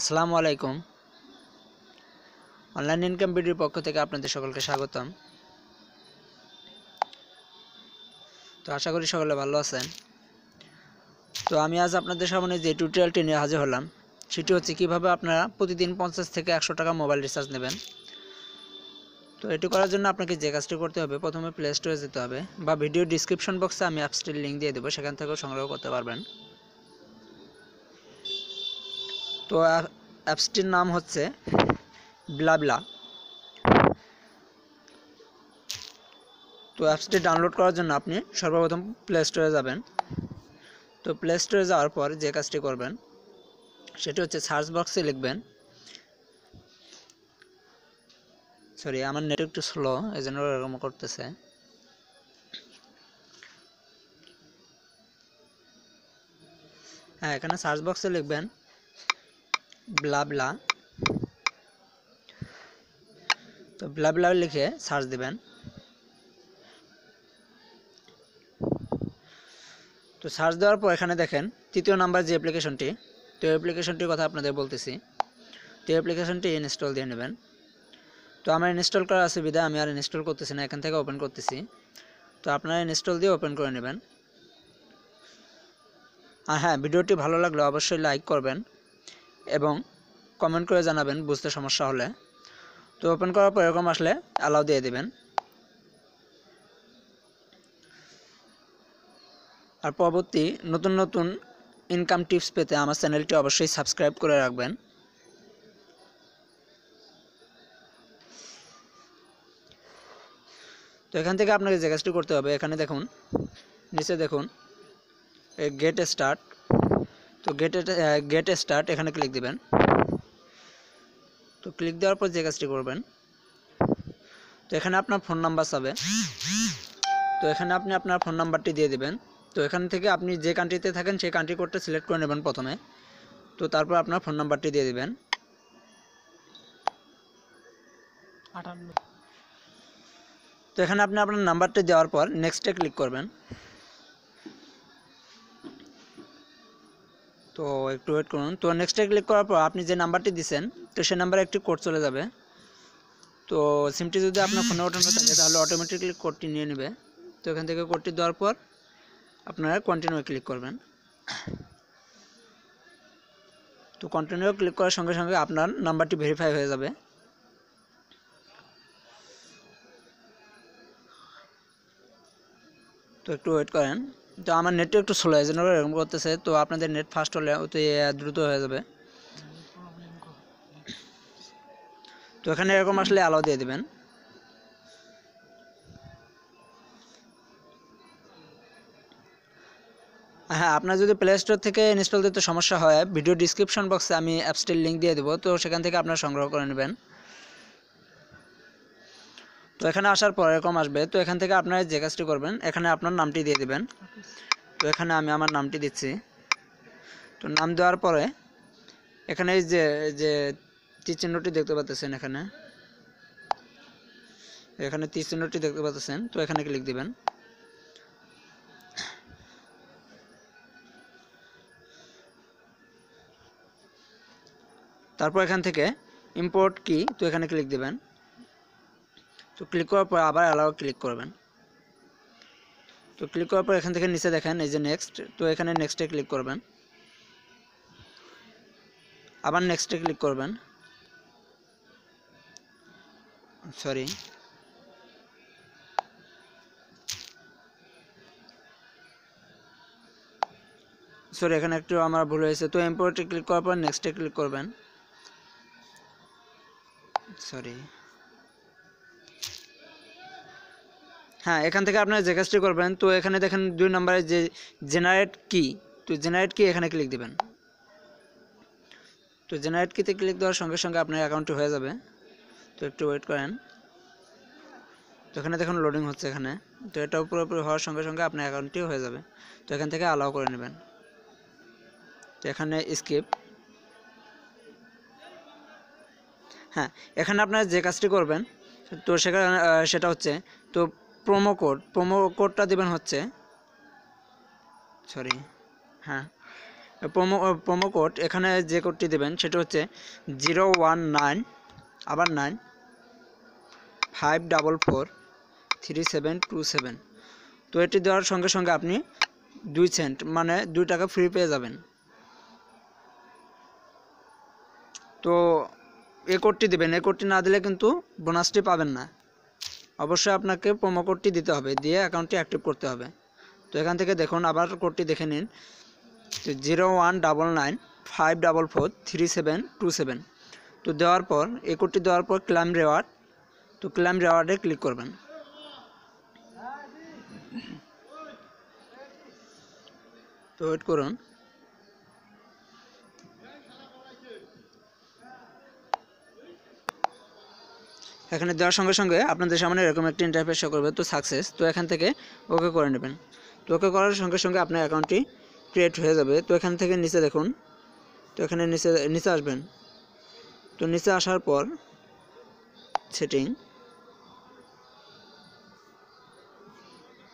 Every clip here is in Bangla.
আসসালামু আলাইকুম অনলাইন ইনকাম ভিডিওর পক্ষ থেকে আপনাদের সকলকে স্বাগতম তো আশা করি সকলে ভালো আছেন তো আমি আজ আপনাদের সামনে যে টিউটোরিয়ালটি নিয়ে হাজির হলাম সেটি হচ্ছে কিভাবে আপনারা প্রতিদিন পঞ্চাশ থেকে একশো টাকা মোবাইল রিচার্জ নেবেন তো এটি করার জন্য আপনাকে যে কাজটি করতে হবে প্রথমে প্লে স্টোরে যেতে হবে বা ভিডিও ডিসক্রিপশন বক্সে আমি অ্যাপসটির লিঙ্ক দিয়ে দেবো সেখান থেকেও সংগ্রহ করতে পারবেন তো অ্যাপসটির নাম হচ্ছে ব্লাবলা তো অ্যাপসটি ডাউনলোড করার জন্য আপনি সর্বপ্রথম প্লে স্টোরে যাবেন তো প্লে স্টোরে যাওয়ার পর যে কাজটি করবেন সেটি হচ্ছে সার্চ বক্সে লিখবেন সরি আমার নেট একটু স্লো এই জন্য এরকম করতেছে হ্যাঁ এখানে সার্চ বক্সে লিখবেন ব্লাবলা তো ব্লাবলা লিখে সার্চ দেবেন তো সার্চ দেওয়ার পর এখানে দেখেন তৃতীয় নাম্বার যে অ্যাপ্লিকেশনটি তো অ্যাপ্লিকেশনটির কথা আপনাদের বলতেছি তো অ্যাপ্লিকেশনটি ইনস্টল দিয়ে নেবেন তো আমার ইনস্টল করার আছে আমি আর ইনস্টল করতেছি না এখান থেকে ওপেন করতেছি তো আপনারা ইনস্টল দিয়ে ওপেন করে নেবেন আর হ্যাঁ ভিডিওটি ভালো লাগলে অবশ্যই লাইক করবেন এবং কমেন্ট করে জানাবেন বুঝতে সমস্যা হলে তো ওপেন করার পর এরকম আসলে অ্যালাউ দিয়ে দেবেন আর পরবর্তী নতুন নতুন ইনকাম টিপস পেতে আমার চ্যানেলটি অবশ্যই সাবস্ক্রাইব করে রাখবেন তো এখান থেকে আপনাকে যে কাজটি করতে হবে এখানে দেখুন নিচে দেখুন গেট স্টার্ট তো গেটে গেট স্টার্ট এখানে ক্লিক দিবেন তো ক্লিক দেওয়ার পর যে কাজটি করবেন তো এখানে আপনার ফোন নাম্বার সাবে তো এখানে আপনি আপনার ফোন নাম্বারটি দিয়ে দেবেন তো এখান থেকে আপনি যে কান্ট্রিতে থাকেন সেই কান্ট্রি কোডটা সিলেক্ট করে নেবেন প্রথমে তো তারপর আপনার ফোন নাম্বারটি দিয়ে দেবেন তো এখানে আপনি আপনার নাম্বারটি দেওয়ার পর নেক্সটে ক্লিক করবেন তো একটু ওয়েট করুন তো নেক্সটে ক্লিক করার পর আপনি যে নাম্বারটি দিচ্ছেন তো সে নাম্বারে একটি কোড চলে যাবে তো সিমটি যদি আপনার ফোনে ওঠানো থাকে তাহলে অটোমেটিকলি কোডটি নিয়ে নেবে তো এখান থেকে কোডটি দেওয়ার পর আপনারা কন্টিনিউ ক্লিক করবেন তো কন্টিনিউ ক্লিক করার সঙ্গে সঙ্গে আপনার নাম্বারটি ভেরিফাই হয়ে যাবে তো একটু ওয়েট করেন তো আমার নেটটা একটু স্লো হয়েছে এরকম করতেছে তো আপনাদের নেট ফাস্ট হলে অতি দ্রুত হয়ে যাবে তো এখানে এরকম আসলে আলো দিয়ে দেবেন হ্যাঁ আপনার যদি প্লে স্টোর থেকে ইনস্টল দিতে সমস্যা হয় ভিডিও ডিসক্রিপশন বক্সে আমি অ্যাপসটির লিঙ্ক দিয়ে দেবো তো সেখান থেকে আপনারা সংগ্রহ করে নেবেন তো এখানে আসার পর এরকম আসবে তো এখান থেকে আপনারা যে কাজটি করবেন এখানে আপনার নামটি দিয়ে দিবেন তো এখানে আমি আমার নামটি দিচ্ছি তো নাম দেওয়ার পরে এখানে এই যে যে চিহ্নটি দেখতে পাচ্ছেন এখানে এখানে চিহ্নটি দেখতে পাচ্ছেন তো এখানে ক্লিক দিবেন তারপর এখান থেকে ইম্পোর্ট কি তো এখানে ক্লিক দিবেন তো ক্লিক করার পর আবার অ্যালাও ক্লিক করবেন তো ক্লিক করার পর এখান থেকে নিচে দেখেন এই যে নেক্সট তো এখানে নেক্সটে ক্লিক করবেন আবার নেক্সটে ক্লিক করবেন সরি সরি এখানে একটু আমার ভুল হয়েছে তো এম্পোর্টে ক্লিক করার পর নেক্সটে ক্লিক করবেন সরি হ্যাঁ এখান থেকে আপনারা যে কাজটি করবেন তো এখানে দেখেন দুই নম্বরে যে জেনারেট কি তো জেনারেট কি এখানে ক্লিক দেবেন তো জেনারেট কিতে ক্লিক দেওয়ার সঙ্গে সঙ্গে আপনার অ্যাকাউন্টটি হয়ে যাবে তো একটু ওয়েট করেন তো এখানে দেখুন লোডিং হচ্ছে এখানে তো এটা পুরোপুরি হওয়ার সঙ্গে সঙ্গে আপনার অ্যাকাউন্টটি হয়ে যাবে তো এখান থেকে আলাও করে নেবেন তো এখানে স্কিপ হ্যাঁ এখানে আপনারা যে কাজটি করবেন তো সেখানে সেটা হচ্ছে তো প্রোমো কোড প্রোমো কোডটা দেবেন হচ্ছে সরি হ্যাঁ প্রোমো প্রোমো কোড এখানে যে কোডটি দেবেন সেটা হচ্ছে জিরো ওয়ান নাইন আবার nine five double four three seven two seven তো এটি দেওয়ার সঙ্গে সঙ্গে আপনি দুই সেন্ট মানে দুই টাকা ফ্রি পেয়ে যাবেন তো এ কোডটি দেবেন এ কোডটি না দিলে কিন্তু বোনাসটি পাবেন না অবশ্যই আপনাকে প্রোমো কোডটি দিতে হবে দিয়ে অ্যাকাউন্টটি অ্যাক্টিভ করতে হবে তো এখান থেকে দেখুন আবার কোডটি দেখে নিন zero one double nine five double four three seven two seven তো দেওয়ার পর এই কোডটি দেওয়ার পর ক্লাইম রেওয়ার্ড তো ক্লাইম রেওয়ার্ডে ক্লিক করবেন তো ওয়েট করুন এখানে দেওয়ার সঙ্গে সঙ্গে আপনাদের সামনে এরকম একটি ইন্টারফেস শো করবে তো সাকসেস তো এখান থেকে ওকে করে নেবেন তো ওকে করার সঙ্গে সঙ্গে আপনার অ্যাকাউন্টটি ক্রিয়েট হয়ে যাবে তো এখান থেকে নিচে দেখুন তো এখানে নিচে নিচে আসবেন তো নিচে আসার পর সেটিং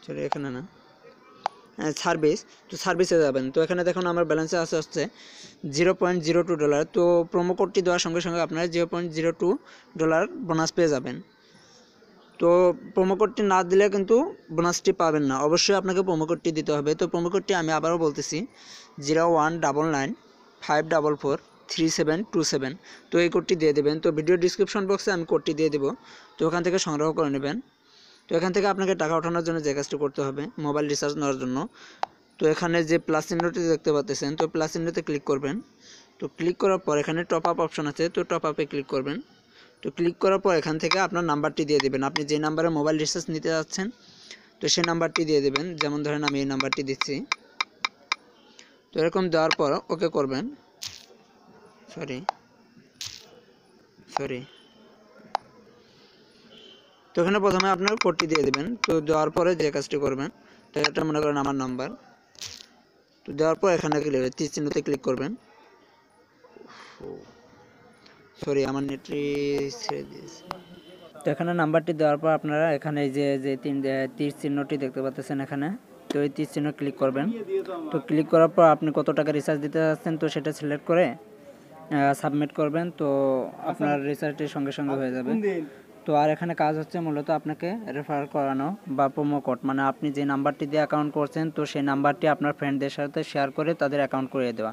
চলে এখানে না সার্ভিস তো সার্ভিসে যাবেন তো এখানে দেখুন আমার ব্যালেন্সে আছে হচ্ছে zero point zero two dollar তো প্রোমো কোডটি দেওয়ার সঙ্গে সঙ্গে আপনারা zero point zero two dollar bonus পেয়ে যাবেন তো প্রোমো কোডটি না দিলে কিন্তু বোনাসটি পাবেন না অবশ্যই আপনাকে প্রোমো কোডটি দিতে হবে তো প্রোমো কোডটি আমি আবারও বলতেছি zero one double nine five double four three seven two seven তো এই কোডটি দিয়ে দেবেন তো ভিডিও ডিসক্রিপশন বক্সে আমি কোডটি দিয়ে দেবো তো ওখান থেকে সংগ্রহ করে নেবেন তো এখান থেকে আপনাকে টাকা ওঠানোর জন্য যে কাজটি করতে হবে মোবাইল রিচার্জ নেওয়ার জন্য তো এখানে যে প্লাস চিহ্নটি দেখতে পাচ্ছেন তো প্লাস চিহ্নতে ক্লিক করবেন তো ক্লিক করার পর এখানে টপ আপ অপশন আছে তো টপ আপে ক্লিক করবেন তো ক্লিক করার পর এখান থেকে আপনার নাম্বারটি দিয়ে দেবেন আপনি যে নাম্বারে মোবাইল রিচার্জ নিতে যাচ্ছেন তো সেই নাম্বারটি দিয়ে দেবেন যেমন ধরেন আমি এই নাম্বারটি দিচ্ছি তো এরকম দেওয়ার পর ওকে করবেন সরি সরি তো এখানে প্রথমে আপনার কোডটি দিয়ে দেবেন তো দেওয়ার পরে যে কাজটি করবেন তো এটা মনে করেন আমার নাম্বার তো দেওয়ার পর এখানে ক্লিক তীর চিহ্নতে ক্লিক করবেন সরি আমার নেটটি ছেড়ে দিয়েছে তো এখানে নাম্বারটি দেওয়ার পর আপনারা এখানে যে যে তিন তীর চিহ্নটি দেখতে পাচ্ছেন এখানে তো এই তীর চিহ্ন ক্লিক করবেন তো ক্লিক করার পর আপনি কত টাকা রিচার্জ দিতে চাচ্ছেন তো সেটা সিলেক্ট করে সাবমিট করবেন তো আপনার রিচার্জটি সঙ্গে সঙ্গে হয়ে যাবে তো আর এখানে কাজ হচ্ছে মূলত আপনাকে রেফার করানো বা প্রোমো কোড মানে আপনি যে নাম্বারটি দিয়ে অ্যাকাউন্ট করছেন তো সেই নাম্বারটি আপনার ফ্রেন্ডদের সাথে শেয়ার করে তাদের অ্যাকাউন্ট করিয়ে দেওয়া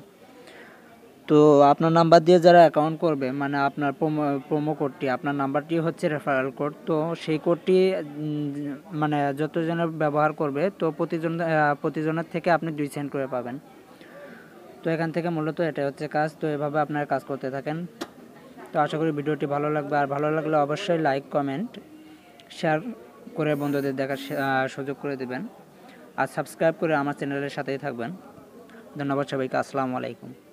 তো আপনার নাম্বার দিয়ে যারা অ্যাকাউন্ট করবে মানে আপনার প্রোমো প্রোমো কোডটি আপনার নাম্বারটি হচ্ছে রেফারেল কোড তো সেই কোডটি মানে যতজনের ব্যবহার করবে তো প্রতিজন প্রতিজনের থেকে আপনি দুই সেন্ট করে পাবেন তো এখান থেকে মূলত এটাই হচ্ছে কাজ তো এভাবে আপনারা কাজ করতে থাকেন আশা করি ভিডিওটি ভালো লাগবে আর ভালো লাগলে অবশ্যই লাইক কমেন্ট শেয়ার করে বন্ধুদের দেখার সুযোগ করে দেবেন আর সাবস্ক্রাইব করে আমার চ্যানেলের সাথেই থাকবেন ধন্যবাদ সবাইকে আসসালামু আলাইকুম